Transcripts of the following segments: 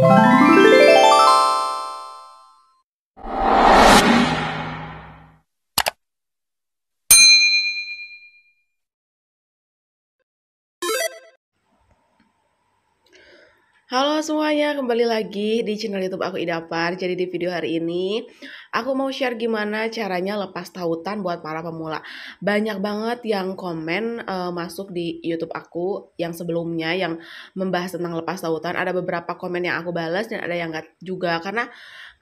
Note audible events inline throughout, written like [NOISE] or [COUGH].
Bye. Halo semuanya, kembali lagi di channel YouTube aku Idapar. Jadi di video hari ini aku mau share gimana caranya lepas tautan buat para pemula. Banyak banget yang komen uh, masuk di YouTube aku yang sebelumnya yang membahas tentang lepas tautan. Ada beberapa komen yang aku balas dan ada yang gak juga karena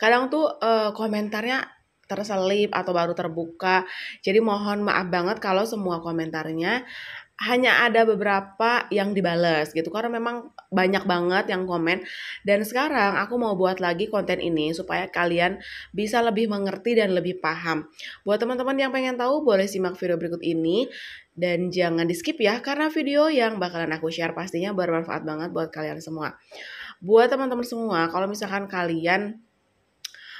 kadang tuh uh, komentarnya terselip atau baru terbuka. Jadi mohon maaf banget kalau semua komentarnya hanya ada beberapa yang dibales gitu karena memang banyak banget yang komen dan sekarang aku mau buat lagi konten ini supaya kalian bisa lebih mengerti dan lebih paham. Buat teman-teman yang pengen tahu boleh simak video berikut ini dan jangan di skip ya karena video yang bakalan aku share pastinya bermanfaat banget buat kalian semua. Buat teman-teman semua kalau misalkan kalian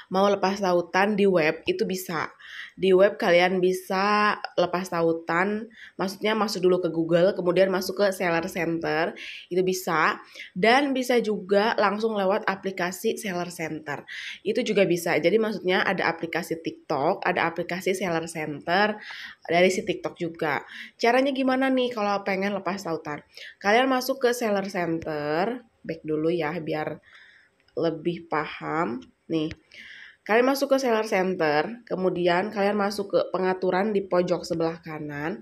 mau lepas tautan di web itu bisa. Di web kalian bisa lepas tautan, maksudnya masuk dulu ke Google, kemudian masuk ke Seller Center, itu bisa. Dan bisa juga langsung lewat aplikasi Seller Center. Itu juga bisa. Jadi maksudnya ada aplikasi TikTok, ada aplikasi Seller Center dari si TikTok juga. Caranya gimana nih kalau pengen lepas tautan? Kalian masuk ke Seller Center, back dulu ya biar lebih paham. Nih, Kalian masuk ke seller center, kemudian kalian masuk ke pengaturan di pojok sebelah kanan.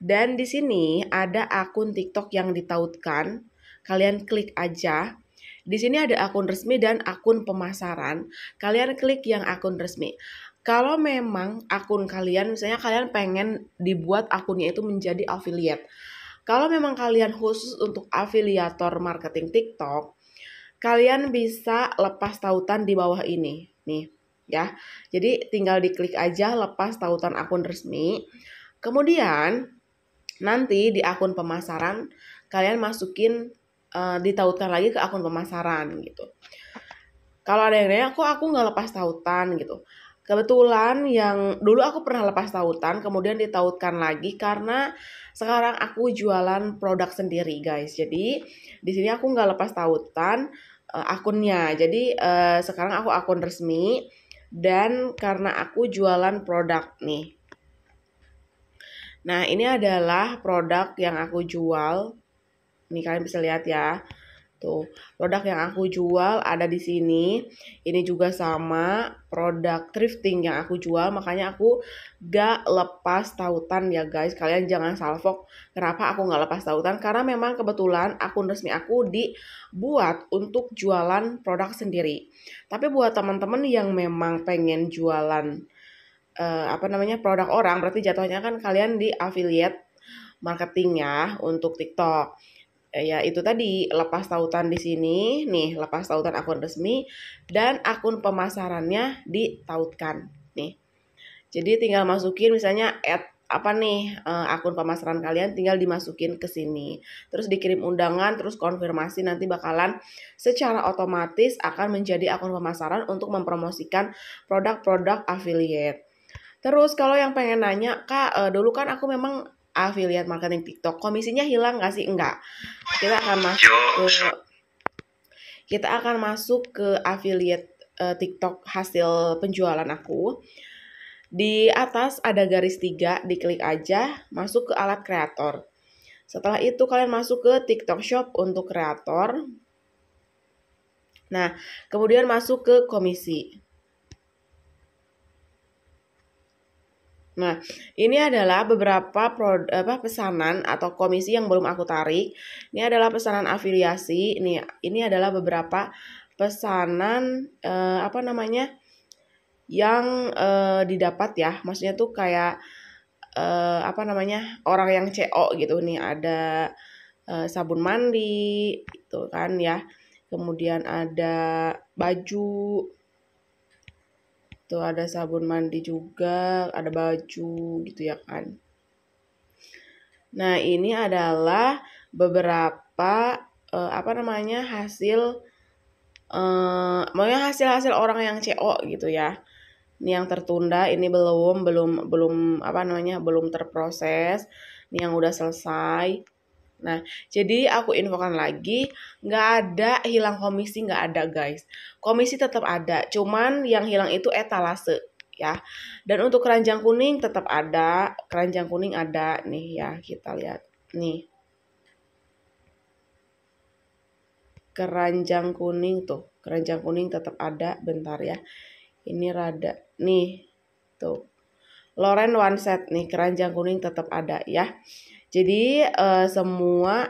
Dan di sini ada akun TikTok yang ditautkan. Kalian klik aja. Di sini ada akun resmi dan akun pemasaran. Kalian klik yang akun resmi. Kalau memang akun kalian, misalnya kalian pengen dibuat akunnya itu menjadi affiliate. Kalau memang kalian khusus untuk afiliator marketing TikTok, kalian bisa lepas tautan di bawah ini. Nih, ya. Jadi tinggal diklik aja lepas tautan akun resmi. Kemudian nanti di akun pemasaran kalian masukin uh, ditautkan lagi ke akun pemasaran gitu. Kalau ada yang nanya, kok aku nggak lepas tautan gitu. Kebetulan yang dulu aku pernah lepas tautan, kemudian ditautkan lagi karena sekarang aku jualan produk sendiri guys. Jadi di sini aku nggak lepas tautan, uh, akunnya. Jadi uh, sekarang aku akun resmi dan karena aku jualan produk nih. Nah, ini adalah produk yang aku jual. Nih kalian bisa lihat ya gitu. produk yang aku jual ada di sini. Ini juga sama produk thrifting yang aku jual, makanya aku gak lepas tautan ya guys. Kalian jangan salvok kenapa aku gak lepas tautan, karena memang kebetulan akun resmi aku dibuat untuk jualan produk sendiri. Tapi buat teman-teman yang memang pengen jualan uh, apa namanya produk orang, berarti jatuhnya kan kalian di affiliate marketing ya untuk TikTok. Eh, ya itu tadi lepas tautan di sini nih lepas tautan akun resmi dan akun pemasarannya ditautkan nih jadi tinggal masukin misalnya at apa nih eh, akun pemasaran kalian tinggal dimasukin ke sini. Terus dikirim undangan, terus konfirmasi nanti bakalan secara otomatis akan menjadi akun pemasaran untuk mempromosikan produk-produk affiliate. Terus kalau yang pengen nanya, Kak, eh, dulu kan aku memang affiliate marketing TikTok. Komisinya hilang nggak sih? Enggak. Kita akan masuk ke kita akan masuk ke affiliate uh, TikTok hasil penjualan aku. Di atas ada garis tiga, diklik aja, masuk ke alat kreator. Setelah itu kalian masuk ke TikTok Shop untuk kreator. Nah, kemudian masuk ke komisi. Nah, ini adalah beberapa prod, apa, pesanan atau komisi yang belum aku tarik. Ini adalah pesanan afiliasi. Ini ini adalah beberapa pesanan eh, apa namanya yang eh, didapat ya. Maksudnya tuh kayak eh, apa namanya orang yang CO gitu nih ada eh, sabun mandi itu kan ya. Kemudian ada baju, tuh ada sabun mandi juga, ada baju gitu ya kan. Nah, ini adalah beberapa uh, apa namanya hasil uh, hasil-hasil orang yang CO gitu ya. Ini yang tertunda, ini belum belum belum apa namanya? belum terproses. Ini yang udah selesai. Nah, jadi aku infokan lagi, nggak ada hilang komisi, nggak ada guys. Komisi tetap ada, cuman yang hilang itu etalase ya. Dan untuk keranjang kuning tetap ada, keranjang kuning ada nih ya, kita lihat nih. Keranjang kuning tuh, keranjang kuning tetap ada, bentar ya. Ini rada nih, tuh. Loren one set nih, keranjang kuning tetap ada ya. Jadi uh, semua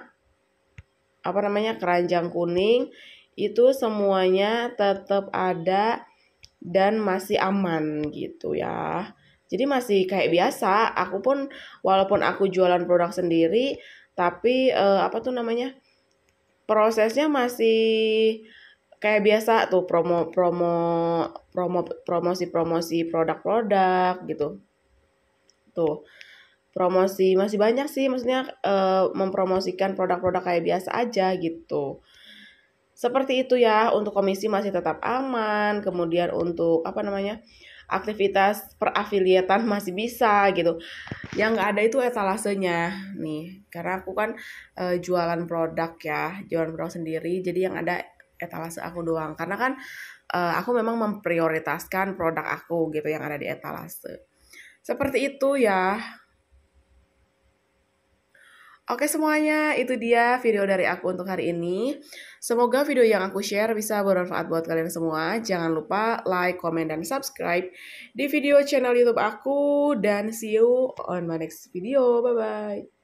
apa namanya keranjang kuning itu semuanya tetap ada dan masih aman gitu ya. Jadi masih kayak biasa, aku pun walaupun aku jualan produk sendiri tapi uh, apa tuh namanya? prosesnya masih kayak biasa tuh promo promo promo promosi promosi produk-produk gitu. Tuh promosi masih banyak sih maksudnya uh, mempromosikan produk-produk kayak biasa aja gitu seperti itu ya untuk komisi masih tetap aman kemudian untuk apa namanya aktivitas perafiliatan [LAUGHS] masih bisa gitu yang nggak ada itu etalasenya nih karena aku kan uh, jualan produk ya jualan produk sendiri jadi yang ada etalase aku doang karena kan uh, aku memang memprioritaskan produk aku gitu yang ada di etalase seperti itu ya Oke semuanya, itu dia video dari aku untuk hari ini. Semoga video yang aku share bisa bermanfaat buat kalian semua. Jangan lupa like, comment, dan subscribe di video channel YouTube aku. Dan see you on my next video. Bye-bye.